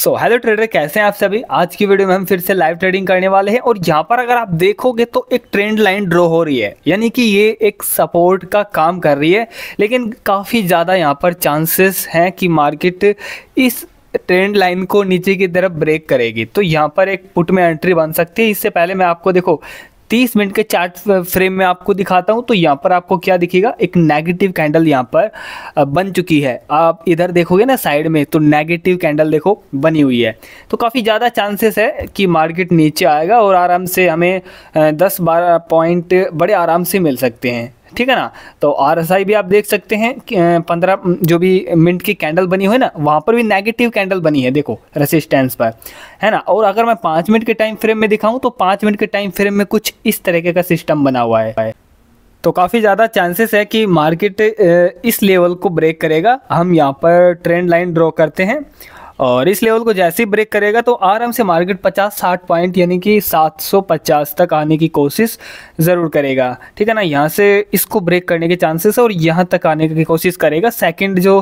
so hello trader कैसे हैं आप सभी आज की वीडियो में हम फिर से लाइव ट्रेडिंग करने वाले हैं और यहाँ पर अगर आप देखोगे तो एक ट्रेंड लाइन ड्रॉ हो रही है यानी कि ये एक सपोर्ट का काम कर रही है लेकिन काफ़ी ज़्यादा यहाँ पर चांसेस हैं कि मार्केट इस ट्रेंड लाइन को नीचे की तरफ ब्रेक करेगी तो यहाँ पर एक पुट में एंट्री बन सकती है इससे पहले मैं आपको देखो 30 मिनट के चार्ट फ्रेम में आपको दिखाता हूँ तो यहाँ पर आपको क्या दिखेगा एक नेगेटिव कैंडल यहाँ पर बन चुकी है आप इधर देखोगे ना साइड में तो नेगेटिव कैंडल देखो बनी हुई है तो काफ़ी ज़्यादा चांसेस है कि मार्केट नीचे आएगा और आराम से हमें दस बारह पॉइंट बड़े आराम से मिल सकते हैं ठीक है ना तो आर भी आप देख सकते हैं पंद्रह जो भी मिनट की कैंडल बनी हुई ना वहाँ पर भी नेगेटिव कैंडल बनी है देखो रेसिस्टेंस पर है ना और अगर मैं पाँच मिनट के टाइम फ्रेम में दिखाऊँ तो पाँच मिनट के टाइम फ्रेम में कुछ इस तरीके का सिस्टम बना हुआ है तो काफ़ी ज़्यादा चांसेस है कि मार्केट इस लेवल को ब्रेक करेगा हम यहाँ पर ट्रेंड लाइन ड्रॉ करते हैं और इस लेवल को जैसे ही ब्रेक करेगा तो आराम से मार्केट 50-60 पॉइंट यानी कि 750 तक आने की कोशिश ज़रूर करेगा ठीक है ना यहाँ से इसको ब्रेक करने के चांसेस है और यहाँ तक आने की कोशिश करेगा सेकंड जो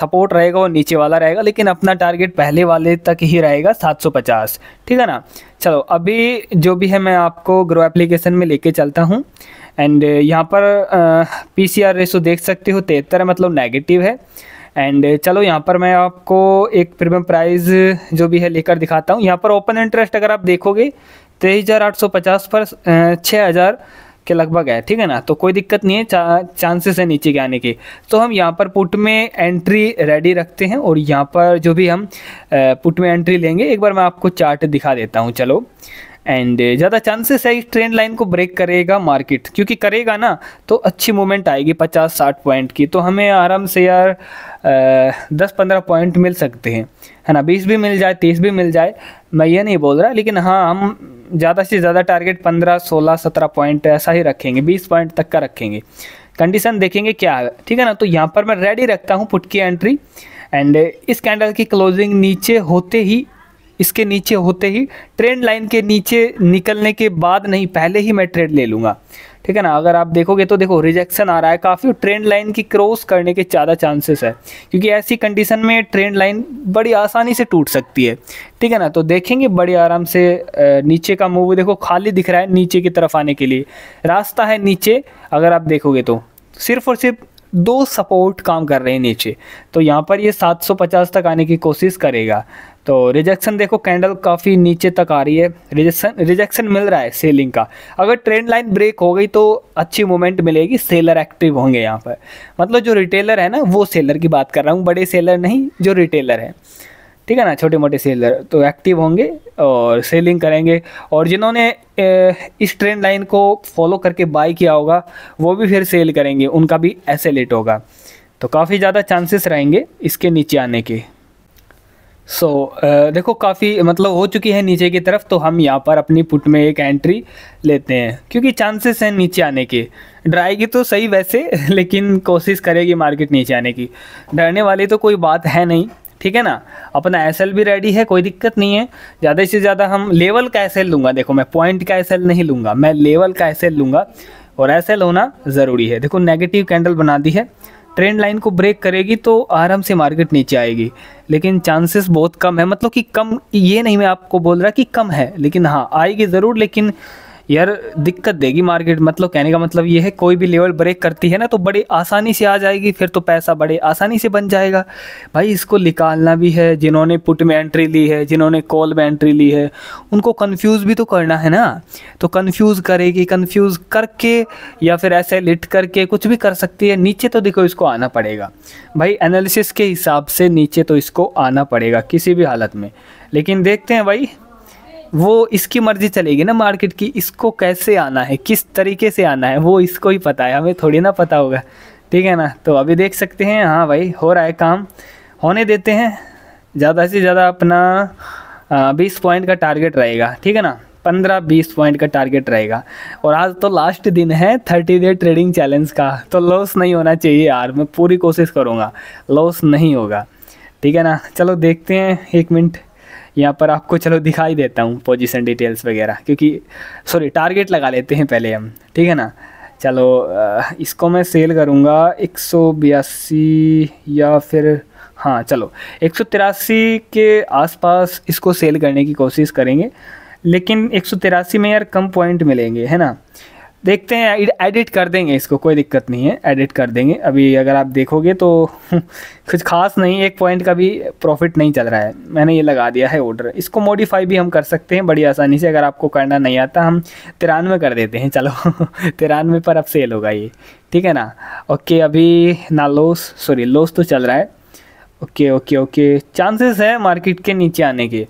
सपोर्ट रहेगा वो नीचे वाला रहेगा लेकिन अपना टारगेट पहले वाले तक ही रहेगा 750 ठीक है ना चलो अभी जो भी है मैं आपको ग्रो एप्लीकेशन में लेके चलता हूँ एंड यहाँ पर पी सी देख सकते हो तिहत्तर मतलब नेगेटिव है एंड uh, चलो यहाँ पर मैं आपको एक प्रीमियम प्राइस जो भी है लेकर दिखाता हूँ यहाँ पर ओपन इंटरेस्ट अगर आप देखोगे तेईस हज़ार आठ सौ पचास पर छः हज़ार के लगभग है ठीक है ना तो कोई दिक्कत नहीं है चा, चांसेस है नीचे के आने के तो हम यहाँ पर पुट में एंट्री रेडी रखते हैं और यहाँ पर जो भी हम पुट में एंट्री लेंगे एक बार मैं आपको चार्ट दिखा देता हूँ चलो एंड ज़्यादा चांसेस है इस ट्रेंड लाइन को ब्रेक करेगा मार्केट क्योंकि करेगा ना तो अच्छी मूवमेंट आएगी पचास साठ पॉइंट की तो हमें आराम से यार uh, दस पंद्रह पॉइंट मिल सकते हैं है ना बीस भी मिल जाए तीस भी मिल जाए मैं ये नहीं बोल रहा लेकिन हाँ हम ज़्यादा से ज़्यादा टारगेट पंद्रह सोलह सत्रह पॉइंट ऐसा ही रखेंगे बीस पॉइंट तक का रखेंगे कंडीशन देखेंगे क्या है ठीक है ना तो यहाँ पर मैं रेडी रखता हूँ पुट uh, की एंट्री एंड इस कैंडल की क्लोजिंग नीचे होते ही इसके नीचे होते ही ट्रेंड लाइन के नीचे निकलने के बाद नहीं पहले ही मैं ट्रेड ले लूँगा ठीक है ना अगर आप देखोगे तो देखो रिजेक्शन आ रहा है काफ़ी ट्रेंड लाइन की क्रॉस करने के ज़्यादा चांसेस है क्योंकि ऐसी कंडीशन में ट्रेंड लाइन बड़ी आसानी से टूट सकती है ठीक है ना तो देखेंगे बड़े आराम से नीचे का मूव देखो खाली दिख रहा है नीचे की तरफ आने के लिए रास्ता है नीचे अगर आप देखोगे तो सिर्फ और सिर्फ दो सपोर्ट काम कर रहे हैं नीचे तो यहाँ पर ये 750 तक आने की कोशिश करेगा तो रिजेक्शन देखो कैंडल काफ़ी नीचे तक आ रही है रिजेक्शन रिजेक्शन मिल रहा है सेलिंग का अगर ट्रेंड लाइन ब्रेक हो गई तो अच्छी मोमेंट मिलेगी सेलर एक्टिव होंगे यहाँ पर मतलब जो रिटेलर है ना वो सेलर की बात कर रहा हूँ बड़े सेलर नहीं जो रिटेलर है ठीक है ना छोटे मोटे सेलर तो एक्टिव होंगे और सेलिंग करेंगे और जिन्होंने इस ट्रेंड लाइन को फॉलो करके बाई किया होगा वो भी फिर सेल करेंगे उनका भी ऐसे लेट होगा तो काफ़ी ज़्यादा चांसेस रहेंगे इसके नीचे आने के सो so, uh, देखो काफ़ी मतलब हो चुकी है नीचे की तरफ तो हम यहाँ पर अपनी पुट में एक एंट्री लेते हैं क्योंकि चांसेस हैं नीचे आने के डराएगी तो सही वैसे लेकिन कोशिश करेगी मार्केट नीचे आने की डरने वाली तो कोई बात है नहीं ठीक है ना अपना एस भी रेडी है कोई दिक्कत नहीं है ज़्यादा से ज़्यादा हम लेवल का एस लूँगा देखो मैं पॉइंट का एस नहीं लूँगा मैं लेवल का एस लूँगा और एस होना ज़रूरी है देखो नेगेटिव कैंडल बना दी है ट्रेंड लाइन को ब्रेक करेगी तो आराम से मार्केट नीचे आएगी लेकिन चांसेस बहुत कम है मतलब कि कम ये नहीं मैं आपको बोल रहा कि कम है लेकिन हाँ आएगी ज़रूर लेकिन यार दिक्कत देगी मार्केट मतलब कहने का मतलब ये है कोई भी लेवल ब्रेक करती है ना तो बड़े आसानी से आ जाएगी फिर तो पैसा बड़े आसानी से बन जाएगा भाई इसको निकालना भी है जिन्होंने पुट में एंट्री ली है जिन्होंने कॉल में एंट्री ली है उनको कन्फ्यूज़ भी तो करना है ना तो कन्फ्यूज़ करेगी कन्फ्यूज़ करके या फिर ऐसे लिट करके कुछ भी कर सकती है नीचे तो देखो इसको आना पड़ेगा भाई एनालिसिस के हिसाब से नीचे तो इसको आना पड़ेगा किसी भी हालत में लेकिन देखते हैं भाई वो इसकी मर्जी चलेगी ना मार्केट की इसको कैसे आना है किस तरीके से आना है वो इसको ही पता है हमें थोड़ी ना पता होगा ठीक है ना तो अभी देख सकते हैं हाँ भाई हो रहा है काम होने देते हैं ज़्यादा से ज़्यादा अपना बीस पॉइंट का टारगेट रहेगा ठीक है ना पंद्रह बीस पॉइंट का टारगेट रहेगा और आज तो लास्ट दिन है थर्टी डे ट्रेडिंग चैलेंज का तो लॉस नहीं होना चाहिए यार मैं पूरी कोशिश करूँगा लॉस नहीं होगा ठीक है ना चलो देखते हैं एक मिनट यहाँ पर आपको चलो दिखाई देता हूँ पोजिशन डिटेल्स वगैरह क्योंकि सॉरी टारगेट लगा लेते हैं पहले हम ठीक है ना चलो इसको मैं सेल करूँगा एक या फिर हाँ चलो एक के आसपास इसको सेल करने की कोशिश करेंगे लेकिन एक में यार कम पॉइंट मिलेंगे है ना देखते हैं एडिट कर देंगे इसको कोई दिक्कत नहीं है एडिट कर देंगे अभी अगर आप देखोगे तो कुछ खास नहीं एक पॉइंट का भी प्रॉफिट नहीं चल रहा है मैंने ये लगा दिया है ऑर्डर इसको मॉडिफाई भी हम कर सकते हैं बड़ी आसानी से अगर आपको करना नहीं आता हम तिरानवे कर देते हैं चलो तिरानवे पर अब सेल होगा ये ठीक है ना ओके अभी ना लॉस सॉरी लॉस तो चल रहा है ओके ओके ओके चांसेस है मार्केट के नीचे आने के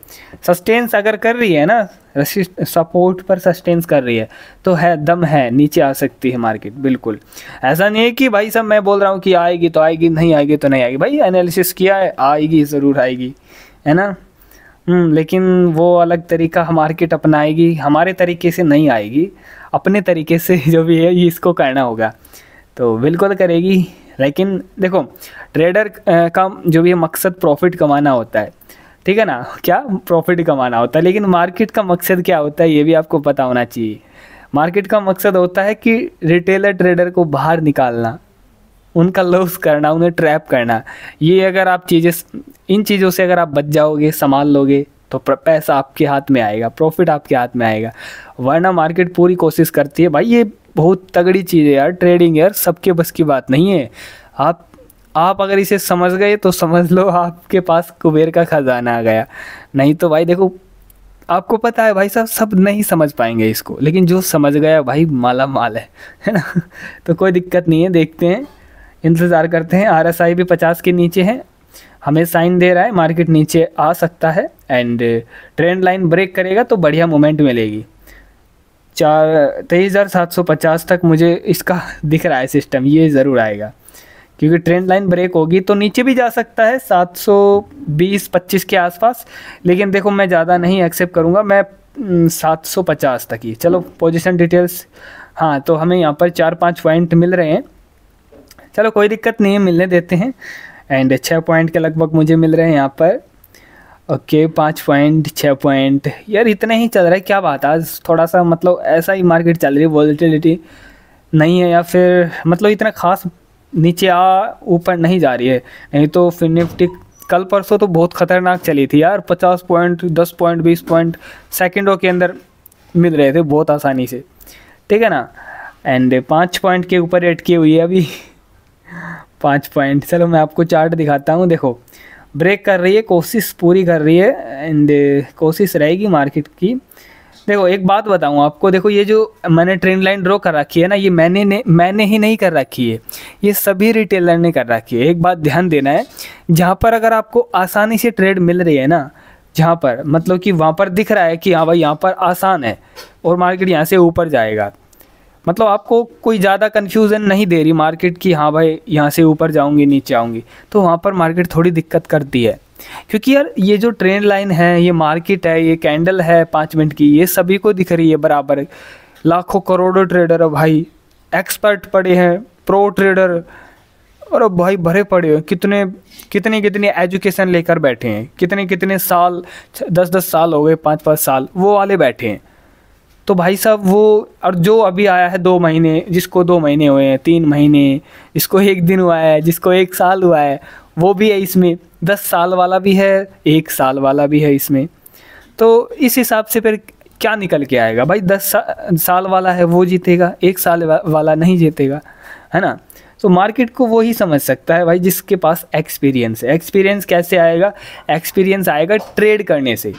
सस्टेंस अगर कर रही है ना सपोर्ट पर सस्टेंस कर रही है तो है दम है नीचे आ सकती है मार्केट बिल्कुल ऐसा नहीं है कि भाई सब मैं बोल रहा हूँ कि आएगी तो आएगी नहीं आएगी तो नहीं आएगी भाई एनालिसिस किया है आएगी ज़रूर आएगी है ना हम्म, लेकिन वो अलग तरीका मार्केट अपनाएगी हमारे तरीके से नहीं आएगी अपने तरीके से जो भी है इसको करना होगा तो बिल्कुल करेगी लेकिन देखो ट्रेडर का जो भी मकसद प्रॉफिट कमाना होता है ठीक है ना क्या प्रॉफिट कमाना होता है लेकिन मार्केट का मकसद क्या होता है ये भी आपको पता होना चाहिए मार्केट का मकसद होता है कि रिटेलर ट्रेडर को बाहर निकालना उनका लॉस करना उन्हें ट्रैप करना ये अगर आप चीज़ें इन चीज़ों से अगर आप बच जाओगे संभाल लोगे तो पैसा आपके हाथ में आएगा प्रॉफिट आपके हाथ में आएगा वरना मार्केट पूरी कोशिश करती है भाई ये बहुत तगड़ी चीज़ है यार ट्रेडिंग यार सबके बस की बात नहीं है आप आप अगर इसे समझ गए तो समझ लो आपके पास कुबेर का ख़जाना आ गया नहीं तो भाई देखो आपको पता है भाई साहब सब नहीं समझ पाएंगे इसको लेकिन जो समझ गया भाई माला माल है है ना तो कोई दिक्कत नहीं है देखते हैं इंतज़ार करते हैं आर एस आई भी पचास के नीचे है हमें साइन दे रहा है मार्केट नीचे आ सकता है एंड ट्रेंड लाइन ब्रेक करेगा तो बढ़िया मोमेंट मिलेगी चार तेईस हज़ार सात सौ पचास तक मुझे इसका दिख रहा है सिस्टम ये ज़रूर आएगा क्योंकि ट्रेंड लाइन ब्रेक होगी तो नीचे भी जा सकता है सात सौ बीस पच्चीस के आसपास लेकिन देखो मैं ज़्यादा नहीं एक्सेप्ट करूँगा मैं सात सौ पचास तक ही चलो पोजिशन डिटेल्स हाँ तो हमें यहाँ पर चार पाँच पॉइंट मिल रहे हैं चलो कोई दिक्कत नहीं है मिलने देते हैं एंड छः पॉइंट के लगभग मुझे मिल रहे हैं यहाँ पर ओके पाँच पॉइंट छः पॉइंट यार इतने ही चल रहा है क्या बात है आज थोड़ा सा मतलब ऐसा ही मार्केट चल रही है वॉलिटिलिटी नहीं है या फिर मतलब इतना खास नीचे आ ऊपर नहीं जा रही है नहीं तो फिर निफ्टी कल परसों तो बहुत ख़तरनाक चली थी यार पचास पॉइंट दस पॉइंट बीस पॉइंट सेकेंडों के अंदर मिल रहे थे बहुत आसानी से ठीक है ना एंड पाँच पॉइंट के ऊपर अटकी हुई है अभी पाँच पॉइंट चलो मैं आपको चार्ट दिखाता हूँ देखो ब्रेक कर रही है कोशिश पूरी कर रही है एंड uh, कोशिश रहेगी मार्केट की देखो एक बात बताऊँ आपको देखो ये जो मैंने ट्रेंड लाइन ड्रॉ कर रखी है ना ये मैंने ने, मैंने ही नहीं कर रखी है ये सभी रिटेलर ने कर रखी है एक बात ध्यान देना है जहाँ पर अगर आपको आसानी से ट्रेड मिल रही है ना जहाँ पर मतलब कि वहाँ पर दिख रहा है कि हाँ भाई यहाँ पर आसान है और मार्केट यहाँ से ऊपर जाएगा मतलब आपको कोई ज़्यादा कन्फ्यूज़न नहीं दे रही मार्केट की हाँ भाई यहाँ से ऊपर जाऊँगी नीचे आऊँगी तो वहाँ पर मार्केट थोड़ी दिक्कत करती है क्योंकि यार ये जो ट्रेंड लाइन है ये मार्केट है ये कैंडल है पाँच मिनट की ये सभी को दिख रही है बराबर लाखों करोड़ों ट्रेडर है भाई एक्सपर्ट पड़े हैं प्रो ट्रेडर और भाई भरे पड़े हो कितने कितने कितने एजुकेशन लेकर बैठे हैं कितने कितने साल दस दस साल हो गए पाँच पाँच साल वो वाले बैठे हैं तो भाई साहब वो और जो अभी आया है दो महीने जिसको दो महीने हुए हैं तीन महीने जिसको एक दिन हुआ है जिसको एक साल हुआ है वो भी है इसमें दस साल वाला भी है एक साल वाला भी है इसमें तो इस हिसाब से फिर क्या निकल के आएगा भाई दस सा, साल वाला है वो जीतेगा एक साल वा, वाला नहीं जीतेगा है ना तो मार्केट को वो ही समझ सकता है भाई जिसके पास एक्सपीरियंस है एक्सपीरियंस कैसे आएगा एक्सपीरियंस आएगा ट्रेड करने से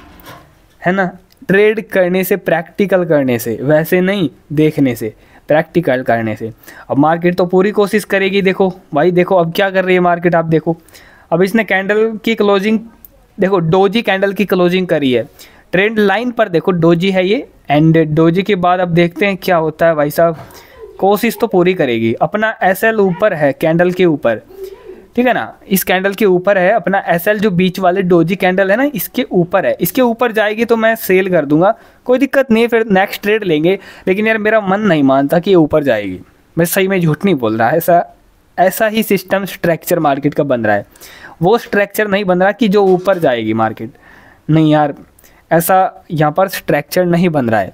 है ना ट्रेड करने से प्रैक्टिकल करने से वैसे नहीं देखने से प्रैक्टिकल करने से अब मार्केट तो पूरी कोशिश करेगी देखो भाई देखो अब क्या कर रही है मार्केट आप देखो अब इसने कैंडल की क्लोजिंग देखो डोजी कैंडल की क्लोजिंग करी है ट्रेंड लाइन पर देखो डोजी है ये एंड डोजी के बाद अब देखते हैं क्या होता है भाई साहब कोशिश तो पूरी करेगी अपना एस ऊपर है कैंडल के ऊपर ठीक है ना इस कैंडल के ऊपर है अपना एस जो बीच वाले डोजी कैंडल है ना इसके ऊपर है इसके ऊपर जाएगी तो मैं सेल कर दूंगा कोई दिक्कत नहीं फिर नेक्स्ट ट्रेड लेंगे लेकिन यार मेरा मन नहीं मानता कि ये ऊपर जाएगी मैं सही में झूठ नहीं बोल रहा है ऐसा ऐसा ही सिस्टम स्ट्रक्चर मार्केट का बन रहा है वो स्ट्रक्चर नहीं बन रहा कि जो ऊपर जाएगी मार्केट नहीं यार ऐसा यहाँ पर स्ट्रक्चर नहीं बन रहा है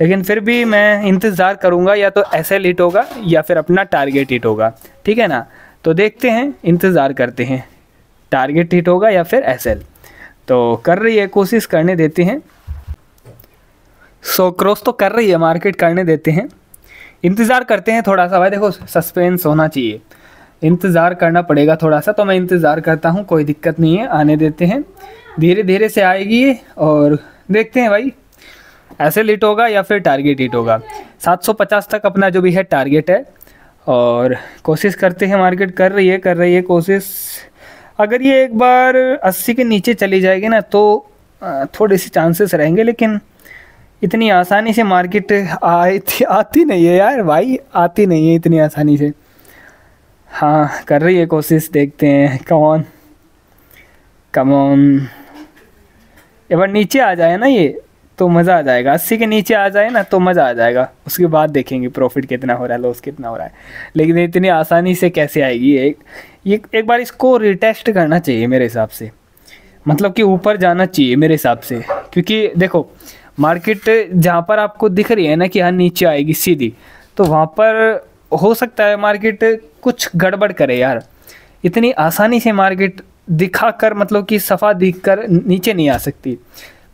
लेकिन फिर भी मैं इंतज़ार करूँगा या तो एस हिट होगा या फिर अपना टारगेट इट होगा ठीक है ना तो देखते हैं इंतज़ार करते हैं टारगेट हिट होगा या फिर एसएल तो कर रही है कोशिश करने देते हैं सो क्रॉस तो कर रही है मार्केट करने देते हैं इंतज़ार करते हैं थोड़ा सा भाई देखो सस्पेंस होना चाहिए इंतज़ार करना पड़ेगा थोड़ा सा तो मैं इंतज़ार करता हूँ कोई दिक्कत नहीं है आने देते हैं धीरे धीरे से आएगी और देखते हैं भाई ऐसे हिट होगा या फिर टारगेट हिट होगा 750 तक अपना जो भी है टारगेट है और कोशिश करते हैं मार्केट कर रही है कर रही है कोशिश अगर ये एक बार 80 के नीचे चली जाएगी ना तो थोड़े से चांसेस रहेंगे लेकिन इतनी आसानी से मार्केट आती आती नहीं है यार भाई आती नहीं है इतनी आसानी से हाँ कर रही है कोशिश देखते हैं कमॉन कमॉन एक बार नीचे आ जाए ना ये तो मज़ा आ जाएगा अस्सी के नीचे आ जाए ना तो मज़ा आ जाएगा उसके बाद देखेंगे प्रॉफिट कितना हो रहा है लॉस कितना हो रहा है लेकिन इतनी आसानी से कैसे आएगी एक ये एक बार इसको रिटेस्ट करना चाहिए मेरे हिसाब से मतलब कि ऊपर जाना चाहिए मेरे हिसाब से क्योंकि देखो मार्केट जहाँ पर आपको दिख रही है ना कि हाँ नीचे आएगी सीधी तो वहाँ पर हो सकता है मार्केट कुछ गड़बड़ करे यार इतनी आसानी से मार्केट दिखा कर मतलब कि सफ़ा दिख कर नीचे नहीं आ सकती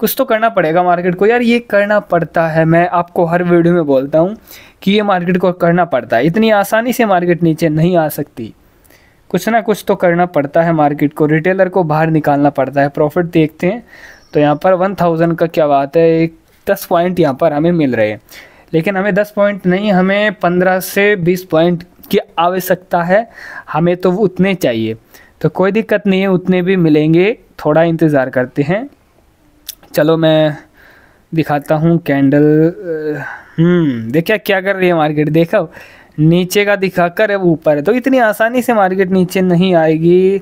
कुछ तो करना पड़ेगा मार्केट को यार ये करना पड़ता है मैं आपको हर वीडियो में बोलता हूँ कि ये मार्केट को करना पड़ता है इतनी आसानी से मार्केट नीचे नहीं आ सकती कुछ ना कुछ तो करना पड़ता है मार्केट को रिटेलर को बाहर निकालना पड़ता है प्रॉफिट देखते हैं तो यहाँ पर वन थाउजेंड का क्या बात है एक दस पॉइंट यहाँ पर हमें मिल रहे हैं लेकिन हमें दस पॉइंट नहीं हमें पंद्रह से बीस पॉइंट की आवश्यकता है हमें तो उतने चाहिए तो कोई दिक्कत नहीं है उतने भी मिलेंगे थोड़ा इंतज़ार करते हैं चलो मैं दिखाता हूँ कैंडल हम्म, देखिए क्या कर रही है मार्केट देखो नीचे का दिखाकर अब ऊपर है तो इतनी आसानी से मार्केट नीचे नहीं आएगी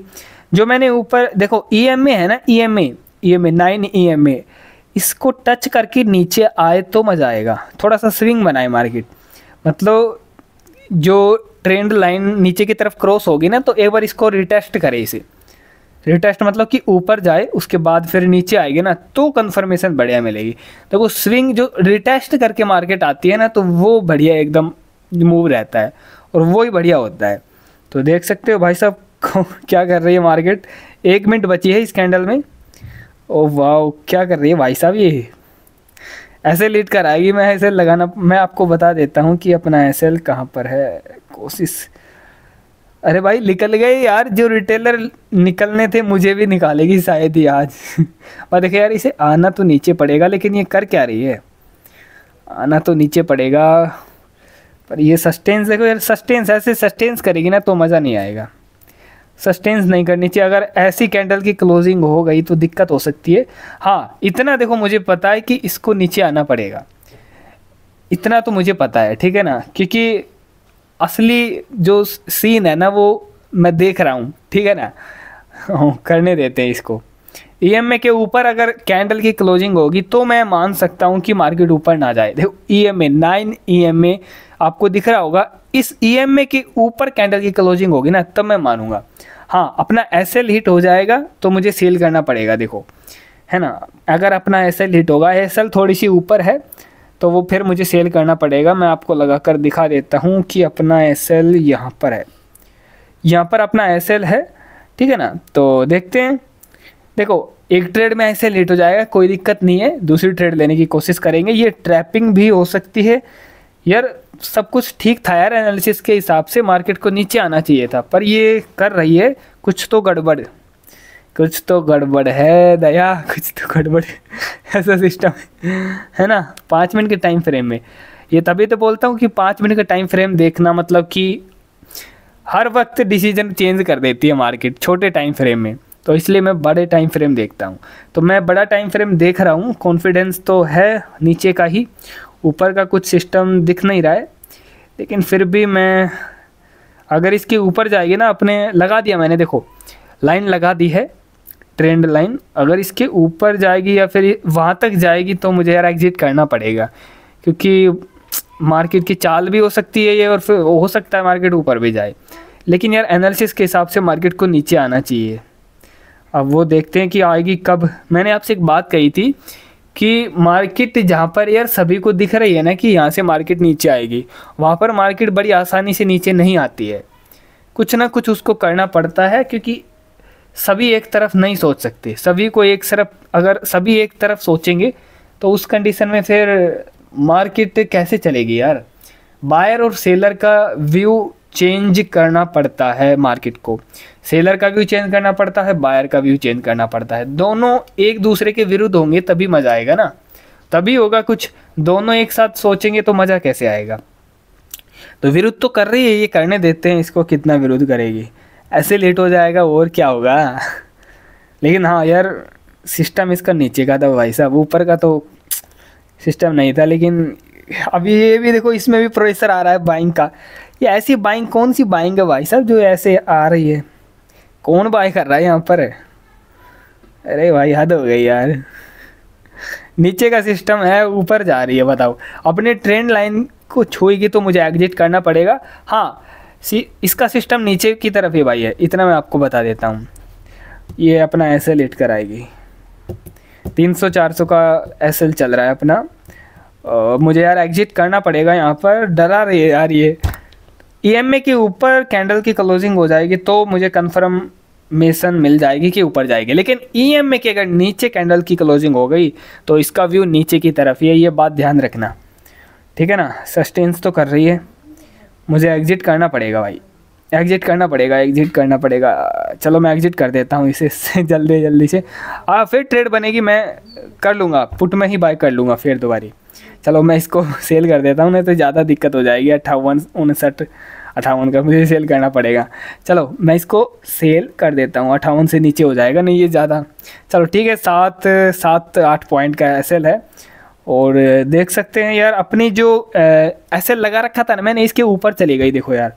जो मैंने ऊपर देखो ई एम ए है ना E M A E M A nine E M A इसको टच करके नीचे आए तो मज़ा आएगा थोड़ा सा स्विंग बनाए मार्केट मतलब जो ट्रेंड लाइन नीचे की तरफ क्रॉस होगी ना तो एक बार इसको रिटेस्ट करे इसे रिटेस्ट मतलब कि ऊपर जाए उसके बाद फिर नीचे आएगी ना तो कंफर्मेशन बढ़िया मिलेगी देखो तो स्विंग जो रिटेस्ट करके मार्केट आती है ना तो वो बढ़िया एकदम मूव रहता है और वो ही बढ़िया होता है तो देख सकते हो भाई साहब क्या कर रही है मार्केट एक मिनट बची है इस कैंडल में ओ वाह क्या कर रही है भाई साहब ये ऐसे लीड कर आएगी मैं ऐसे लगाना मैं आपको बता देता हूँ कि अपना एस एल कहाँ पर है कोशिश अरे भाई निकल गए यार जो रिटेलर निकलने थे मुझे भी निकालेगी शायद ही आज और देखिए यार इसे आना तो नीचे पड़ेगा लेकिन ये कर क्या रही है आना तो नीचे पड़ेगा पर ये सस्टेंस देखो यार सस्टेंस ऐसे सस्टेंस करेगी ना तो मज़ा नहीं आएगा सस्टेंस नहीं करनी चाहिए अगर ऐसी कैंडल की क्लोजिंग हो गई तो दिक्कत हो सकती है हाँ इतना देखो मुझे पता है कि इसको नीचे आना पड़ेगा इतना तो मुझे पता है ठीक है ना क्योंकि असली जो सीन है ना वो मैं देख रहा हूँ ठीक है ना हाँ, करने देते हैं इसको ई एम ए के ऊपर अगर कैंडल की क्लोजिंग होगी तो मैं मान सकता हूँ कि मार्केट ऊपर ना जाए देखो E M A nine E M A आपको दिख रहा होगा इस ई एम ए के ऊपर कैंडल की क्लोजिंग होगी ना तब मैं मानूंगा हाँ अपना एस एल हिट हो जाएगा तो मुझे सेल करना पड़ेगा देखो है ना अगर अपना एस एल हिट होगा एस एल थोड़ी सी ऊपर है तो वो फिर मुझे सेल करना पड़ेगा मैं आपको लगा कर दिखा देता हूँ कि अपना एस एल यहाँ पर है यहाँ पर अपना एस एल है ठीक है ना तो देखते हैं देखो एक ट्रेड में ऐसे लेट हो जाएगा कोई दिक्कत नहीं है दूसरी ट्रेड लेने की कोशिश करेंगे ये ट्रैपिंग भी हो सकती है यार सब कुछ ठीक था यार एनालिसिस के हिसाब से मार्केट को नीचे आना चाहिए था पर ये कर रही है कुछ तो गड़बड़ कुछ तो गड़बड़ है दया कुछ तो गड़बड़ है ऐसा सिस्टम है है ना पाँच मिनट के टाइम फ्रेम में ये तभी तो बोलता हूँ कि पाँच मिनट का टाइम फ्रेम देखना मतलब कि हर वक्त डिसीजन चेंज कर देती है मार्केट छोटे टाइम फ्रेम में तो इसलिए मैं बड़े टाइम फ्रेम देखता हूँ तो मैं बड़ा टाइम फ्रेम देख रहा हूँ कॉन्फिडेंस तो है नीचे का ही ऊपर का कुछ सिस्टम दिख नहीं रहा है लेकिन फिर भी मैं अगर इसके ऊपर जाएगी ना अपने लगा दिया मैंने देखो लाइन लगा दी है ट्रेंड लाइन अगर इसके ऊपर जाएगी या फिर वहाँ तक जाएगी तो मुझे यार एग्ज़िट करना पड़ेगा क्योंकि मार्केट की चाल भी हो सकती है ये और फिर हो सकता है मार्केट ऊपर भी जाए लेकिन यार एनालिसिस के हिसाब से मार्केट को नीचे आना चाहिए अब वो देखते हैं कि आएगी कब मैंने आपसे एक बात कही थी कि मार्केट जहाँ पर यार सभी को दिख रही है ना कि यहाँ से मार्केट नीचे आएगी वहाँ पर मार्केट बड़ी आसानी से नीचे नहीं आती है कुछ ना कुछ उसको करना पड़ता है क्योंकि सभी एक तरफ नहीं सोच सकते सभी को एक तरफ अगर सभी एक तरफ सोचेंगे तो उस कंडीशन में फिर मार्केट कैसे चलेगी यार बायर और सेलर का व्यू चेंज करना पड़ता है मार्केट को सेलर का व्यू चेंज करना पड़ता है बायर का व्यू चेंज करना पड़ता है दोनों एक दूसरे के विरुद्ध होंगे तभी मज़ा आएगा ना तभी होगा कुछ दोनों एक साथ सोचेंगे तो मज़ा कैसे आएगा तो विरुद्ध तो कर रही है ये करने देते हैं इसको कितना विरोध करेगी ऐसे लेट हो जाएगा और क्या होगा लेकिन हाँ यार सिस्टम इसका नीचे का था भाई साहब ऊपर का तो सिस्टम नहीं था लेकिन अभी ये भी देखो इसमें भी प्रोसेसर आ रहा है बाइंग का ये ऐसी बाइंग कौन सी बाइंग है भाई साहब जो ऐसे आ रही है कौन बाय कर रहा है यहाँ पर अरे भाई हद हो गई यार नीचे का सिस्टम है ऊपर जा रही है बताओ अपने ट्रेंड लाइन को छूएगी तो मुझे एग्जिट करना पड़ेगा हाँ सी इसका सिस्टम नीचे की तरफ ही भाई है इतना मैं आपको बता देता हूँ ये अपना एस एल कर कराएगी तीन सौ चार सौ का एस एल चल रहा है अपना आ, मुझे यार एग्जिट करना पड़ेगा यहाँ पर डरा रही है यार ये ई एम ए के ऊपर कैंडल की क्लोजिंग हो जाएगी तो मुझे कन्फर्म मेसन मिल जाएगी कि ऊपर जाएगी लेकिन ई एम ए की अगर नीचे कैंडल की क्लोजिंग हो गई तो इसका व्यू नीचे की तरफ ही है ये बात ध्यान रखना ठीक है ना सस्टेंस तो कर रही है मुझे एग्ज़िट करना पड़ेगा भाई एग्ज़िट करना पड़ेगा एग्ज़िट करना पड़ेगा चलो मैं एग्ज़िट कर देता हूँ इसे जल्दी जल्दी से हाँ फिर ट्रेड बनेगी मैं कर लूँगा पुट में ही बाय कर लूँगा फिर दोबारी चलो मैं इसको सेल कर देता हूँ नहीं तो ज़्यादा दिक्कत हो जाएगी अट्ठावन उनसठ अट्ठावन का मुझे सेल करना पड़ेगा चलो मैं इसको सेल कर देता हूँ अट्ठावन से नीचे हो जाएगा नहीं ये ज़्यादा चलो ठीक है सात सात आठ पॉइंट का सेल है और देख सकते हैं यार अपनी जो ऐसे लगा रखा था ना मैंने इसके ऊपर चली गई देखो यार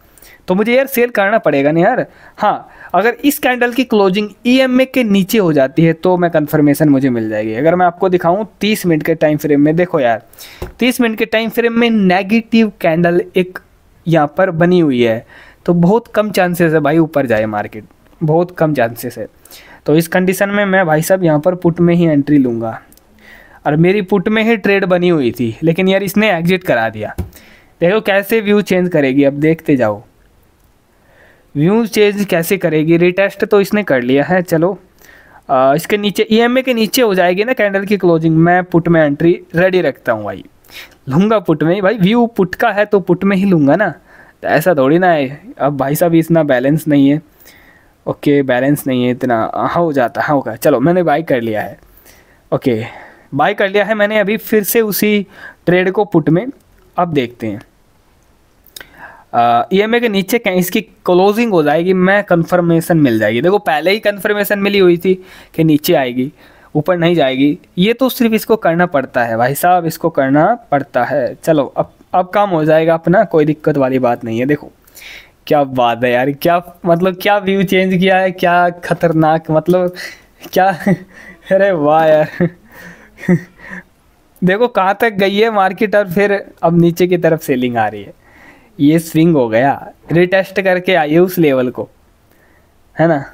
तो मुझे यार सेल करना पड़ेगा ना यार हाँ अगर इस कैंडल की क्लोजिंग ई e के नीचे हो जाती है तो मैं कंफर्मेशन मुझे मिल जाएगी अगर मैं आपको दिखाऊं 30 मिनट के टाइम फ्रेम में देखो यार 30 मिनट के टाइम फ्रेम में नेगेटिव कैंडल एक यहाँ पर बनी हुई है तो बहुत कम चांसेस है भाई ऊपर जाए मार्केट बहुत कम चांसेस है तो इस कंडीशन में मैं भाई साहब यहाँ पर पुट में ही एंट्री लूँगा और मेरी पुट में ही ट्रेड बनी हुई थी लेकिन यार इसने एग्जिट करा दिया देखो कैसे व्यू चेंज करेगी अब देखते जाओ व्यू चेंज कैसे करेगी रिटेस्ट तो इसने कर लिया है चलो आ, इसके नीचे ई e के नीचे हो जाएगी ना कैंडल की क्लोजिंग मैं पुट में एंट्री रेडी रखता हूँ भाई लूँगा पुट में भाई व्यू पुट का है तो पुट में ही लूँगा ना तो ऐसा थोड़ी ना है अब भाई साहब इतना बैलेंस नहीं है ओके बैलेंस नहीं है इतना हाँ हो जाता हाँ होगा चलो मैंने बाई कर लिया है ओके बाई कर लिया है मैंने अभी फिर से उसी ट्रेड को पुट में अब देखते हैं ई एम के नीचे कहीं इसकी क्लोजिंग हो जाएगी मैं कंफर्मेशन मिल जाएगी देखो पहले ही कंफर्मेशन मिली हुई थी कि नीचे आएगी ऊपर नहीं जाएगी ये तो सिर्फ इसको करना पड़ता है भाई साहब इसको करना पड़ता है चलो अब अब काम हो जाएगा अपना कोई दिक्कत वाली बात नहीं है देखो क्या बात है यार क्या मतलब क्या व्यू चेंज किया है क्या खतरनाक मतलब क्या अरे वाह यार देखो कहाँ तक गई है मार्केट और फिर अब नीचे की तरफ सेलिंग आ रही है ये स्विंग हो गया रिटेस्ट करके आई है उस लेवल को है ना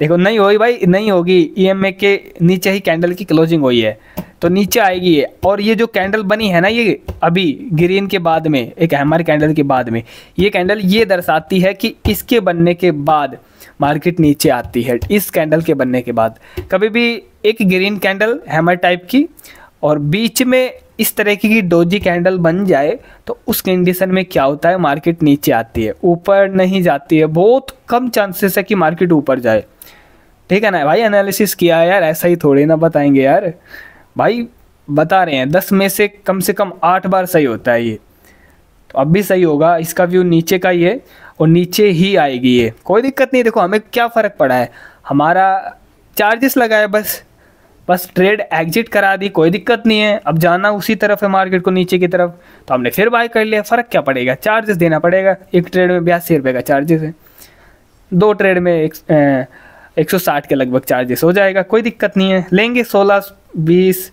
देखो नहीं होगी भाई नहीं होगी ई के नीचे ही कैंडल की क्लोजिंग हुई है तो नीचे आएगी ये और ये जो कैंडल बनी है ना ये अभी ग्रीन के बाद में एक हैमर कैंडल के बाद में ये कैंडल ये दर्शाती है कि इसके बनने के बाद मार्केट नीचे आती है इस कैंडल के बनने के बाद कभी भी एक ग्रीन कैंडल हैमर टाइप की और बीच में इस तरीके की डोजी कैंडल बन जाए तो उस कंडीशन में क्या होता है मार्केट नीचे आती है ऊपर नहीं जाती है बहुत कम चांसेस है कि मार्केट ऊपर जाए ठीक है ना भाई एनालिसिस किया है यार ऐसा ही थोड़े ना बताएंगे यार भाई बता रहे हैं दस में से कम से कम आठ बार सही होता है ये तो अब भी सही होगा इसका व्यू नीचे का ही है और नीचे ही आएगी ये कोई दिक्कत नहीं देखो हमें क्या फ़र्क पड़ा है हमारा चार्जेस लगाए बस बस ट्रेड एग्जिट करा दी कोई दिक्कत नहीं है अब जाना उसी तरफ है मार्केट को नीचे की तरफ तो हमने फिर बाय कर लिया फ़र्क क्या पड़ेगा चार्जेस देना पड़ेगा एक ट्रेड में बयासी रुपये का चार्जेस है दो ट्रेड में एक एक सौ साठ के लगभग चार्जेस हो जाएगा कोई दिक्कत नहीं है लेंगे सोलह बीस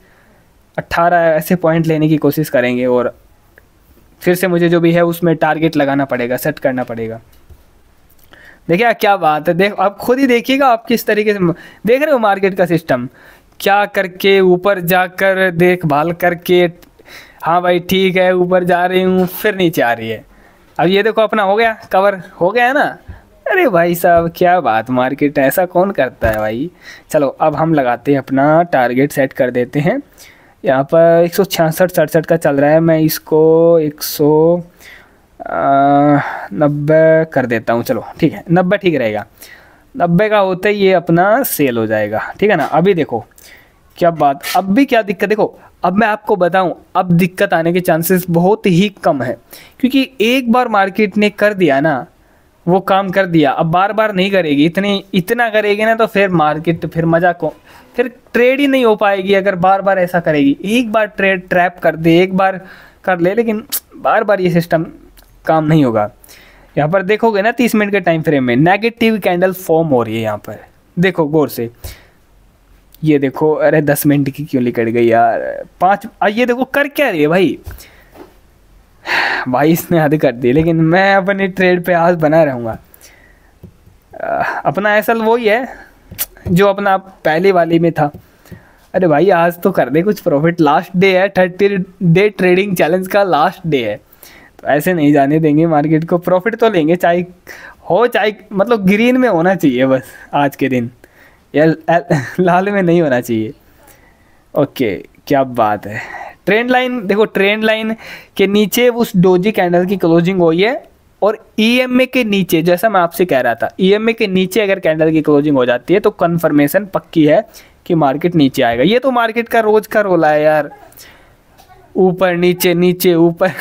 अट्ठारह ऐसे पॉइंट लेने की कोशिश करेंगे और फिर से मुझे जो भी है उसमें टारगेट लगाना पड़ेगा सेट करना पड़ेगा देखिए क्या बात है देख आप खुद ही देखिएगा आप किस तरीके से देख रहे हो मार्केट का सिस्टम क्या करके ऊपर जाकर देखभाल करके हाँ भाई ठीक है ऊपर जा रही हूँ फिर नीचे आ रही है अब ये देखो अपना हो गया कवर हो गया है ना अरे भाई साहब क्या बात मार्केट ऐसा कौन करता है भाई चलो अब हम लगाते हैं अपना टारगेट सेट कर देते हैं यहाँ पर एक सौ छियासठ सड़सठ का चल रहा है मैं इसको एक सौ नब्बे कर देता हूँ चलो ठीक है नब्बे ठीक रहेगा नब्बे का होते ही ये अपना सेल हो जाएगा ठीक है ना अभी देखो क्या बात अब भी क्या दिक्कत देखो अब मैं आपको बताऊं अब दिक्कत आने के चांसेस बहुत ही कम है क्योंकि एक बार मार्केट ने कर दिया ना वो काम कर दिया अब बार बार नहीं करेगी इतने इतना करेगी ना तो फिर मार्केट फिर मज़ा को फिर ट्रेड ही नहीं हो पाएगी अगर बार बार ऐसा करेगी एक बार ट्रेड ट्रैप कर दे एक बार कर ले लेकिन बार बार ये सिस्टम काम नहीं होगा यहाँ पर देखोगे ना तीस मिनट के टाइम फ्रेम में नेगेटिव कैंडल फॉर्म हो रही है यहाँ पर देखो गौर से ये देखो अरे दस मिनट की क्यों निकट गई यार पाँच ये देखो कर क्या रही है भाई भाई इसने हद कर दी लेकिन मैं अपने ट्रेड पे आज बना रहूँगा अपना असल वही है जो अपना पहले वाले में था अरे भाई आज तो कर दे कुछ प्रॉफिट लास्ट डे है थर्टी डे ट्रेडिंग चैलेंज का लास्ट डे है ऐसे नहीं जाने देंगे मार्केट को प्रॉफिट तो लेंगे चाहे हो चाहे मतलब ग्रीन में होना चाहिए बस आज के दिन या लाल में नहीं होना चाहिए ओके क्या बात है ट्रेंड लाइन देखो ट्रेंड लाइन के नीचे उस डोजी कैंडल की क्लोजिंग हुई है और ई e के नीचे जैसा मैं आपसे कह रहा था ई e के नीचे अगर कैंडल की क्लोजिंग हो जाती है तो कन्फर्मेशन पक्की है कि मार्केट नीचे आएगा ये तो मार्केट का रोज का रोला है यार ऊपर नीचे नीचे ऊपर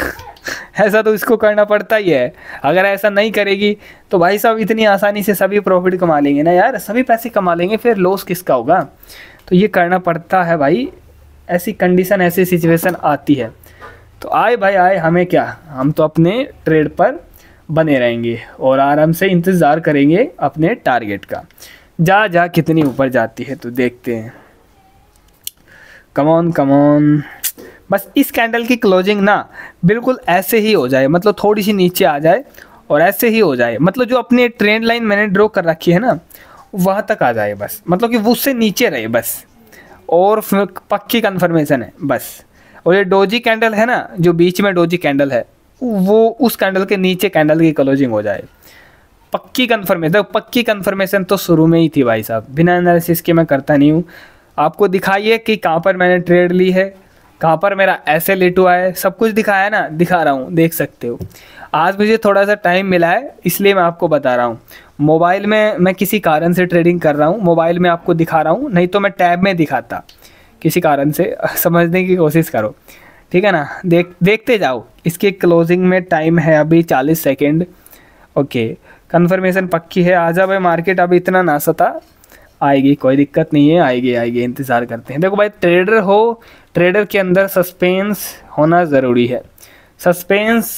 ऐसा तो इसको करना पड़ता ही है अगर ऐसा नहीं करेगी तो भाई साहब इतनी आसानी से सभी प्रॉफिट कमा लेंगे ना यार सभी पैसे कमा लेंगे फिर लॉस किसका होगा तो ये करना पड़ता है भाई ऐसी कंडीशन ऐसी सिचुएशन आती है तो आए भाई आए हमें क्या हम तो अपने ट्रेड पर बने रहेंगे और आराम से इंतज़ार करेंगे अपने टारगेट का जा जा कितनी ऊपर जाती है तो देखते हैं कमौन कमौन बस इस कैंडल की क्लोजिंग ना बिल्कुल ऐसे ही हो जाए मतलब थोड़ी सी नीचे आ जाए और ऐसे ही हो जाए मतलब जो अपनी ट्रेंड लाइन मैंने ड्रॉ कर रखी है ना वहाँ तक आ जाए बस मतलब कि वो उससे नीचे रहे बस और पक्की कन्फर्मेशन है बस और ये डोजी कैंडल है ना जो बीच में डोजी कैंडल है वो उस कैंडल के नीचे कैंडल की क्लोजिंग हो जाए पक्की कन्फर्मेशन पक्की कन्फर्मेशन तो शुरू में ही थी भाई साहब बिना एनालिसिस के मैं करता नहीं हूँ आपको दिखाइए कि कहाँ पर मैंने ट्रेड ली है कहाँ पर मेरा लेट हुआ है सब कुछ दिखाया ना दिखा रहा हूँ देख सकते हो आज मुझे थोड़ा सा टाइम मिला है इसलिए मैं आपको बता रहा हूँ मोबाइल में मैं किसी कारण से ट्रेडिंग कर रहा हूँ मोबाइल में आपको दिखा रहा हूँ नहीं तो मैं टैब में दिखाता किसी कारण से समझने की कोशिश करो ठीक है ना देख देखते जाओ इसके क्लोजिंग में टाइम है अभी चालीस सेकेंड ओके कन्फर्मेशन पक्की है आ जा भाई मार्केट अभी इतना ना सता आएगी कोई दिक्कत नहीं है आएगी आएगी इंतज़ार करते हैं देखो भाई ट्रेडर हो ट्रेडर के अंदर सस्पेंस होना ज़रूरी है सस्पेंस